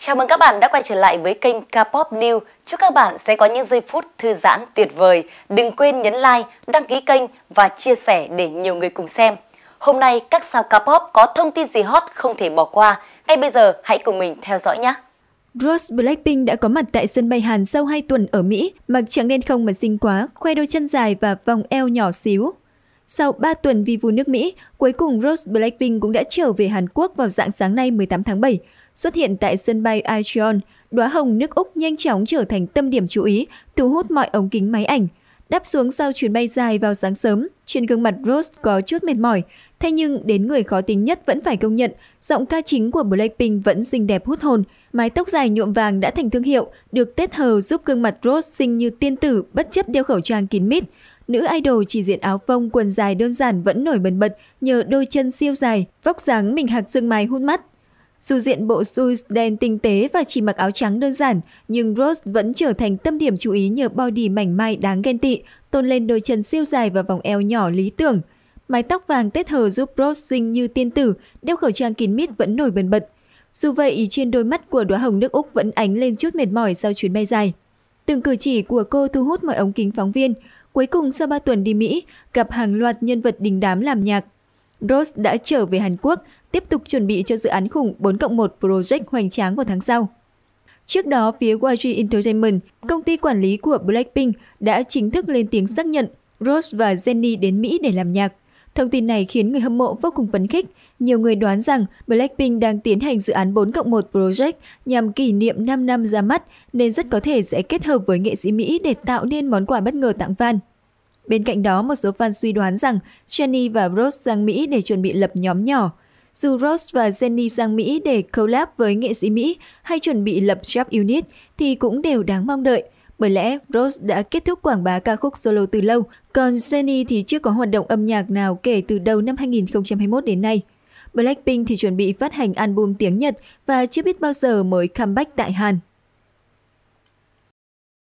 Chào mừng các bạn đã quay trở lại với kênh Kpop News. Chúc các bạn sẽ có những giây phút thư giãn tuyệt vời. Đừng quên nhấn like, đăng ký kênh và chia sẻ để nhiều người cùng xem. Hôm nay các sao Kpop có thông tin gì hot không thể bỏ qua. Ngay bây giờ hãy cùng mình theo dõi nhé. Rose Blackpink đã có mặt tại sân bay Hàn sau 2 tuần ở Mỹ, mặc trắng đen không mà xinh quá, khoe đôi chân dài và vòng eo nhỏ xíu. Sau 3 tuần vi vu nước Mỹ, cuối cùng Rose Blackpink cũng đã trở về Hàn Quốc vào dạng sáng nay 18 tháng 7. Xuất hiện tại sân bay Incheon, đóa hồng nước Úc nhanh chóng trở thành tâm điểm chú ý, thu hút mọi ống kính máy ảnh. Đáp xuống sau chuyến bay dài vào sáng sớm, trên gương mặt Rose có chút mệt mỏi. Thế nhưng đến người khó tính nhất vẫn phải công nhận, giọng ca chính của Blackpink vẫn xinh đẹp hút hồn. Mái tóc dài nhuộm vàng đã thành thương hiệu, được tết hờ giúp gương mặt Rose xinh như tiên tử bất chấp đeo khẩu trang kín mít. Nữ idol chỉ diện áo phông quần dài đơn giản vẫn nổi bật bật nhờ đôi chân siêu dài, vóc dáng mình hạc dương mài hút mắt. Dù diện bộ suit đen tinh tế và chỉ mặc áo trắng đơn giản, nhưng Rose vẫn trở thành tâm điểm chú ý nhờ body mảnh mai đáng ghen tị, tôn lên đôi chân siêu dài và vòng eo nhỏ lý tưởng. Mái tóc vàng tết hờ giúp Rose xinh như tiên tử, đeo khẩu trang kín mít vẫn nổi bần bật. Dù vậy, trên đôi mắt của đóa hồng nước Úc vẫn ánh lên chút mệt mỏi sau chuyến bay dài. Từng cử chỉ của cô thu hút mọi ống kính phóng viên. Cuối cùng sau 3 tuần đi Mỹ, gặp hàng loạt nhân vật đình đám làm nhạc. Rose đã trở về Hàn Quốc, tiếp tục chuẩn bị cho dự án khủng 4 cộng 1 Project hoành tráng vào tháng sau. Trước đó, phía YG Entertainment, công ty quản lý của Blackpink, đã chính thức lên tiếng xác nhận Rose và Jennie đến Mỹ để làm nhạc. Thông tin này khiến người hâm mộ vô cùng phấn khích. Nhiều người đoán rằng Blackpink đang tiến hành dự án 4 cộng 1 Project nhằm kỷ niệm 5 năm ra mắt nên rất có thể sẽ kết hợp với nghệ sĩ Mỹ để tạo nên món quà bất ngờ tặng fan. Bên cạnh đó, một số fan suy đoán rằng Jennie và Rose sang Mỹ để chuẩn bị lập nhóm nhỏ. Dù Rose và Jennie sang Mỹ để collab với nghệ sĩ Mỹ hay chuẩn bị lập rap unit thì cũng đều đáng mong đợi. Bởi lẽ Rose đã kết thúc quảng bá ca khúc solo từ lâu, còn Jennie thì chưa có hoạt động âm nhạc nào kể từ đầu năm 2021 đến nay. Blackpink thì chuẩn bị phát hành album tiếng Nhật và chưa biết bao giờ mới comeback tại Hàn.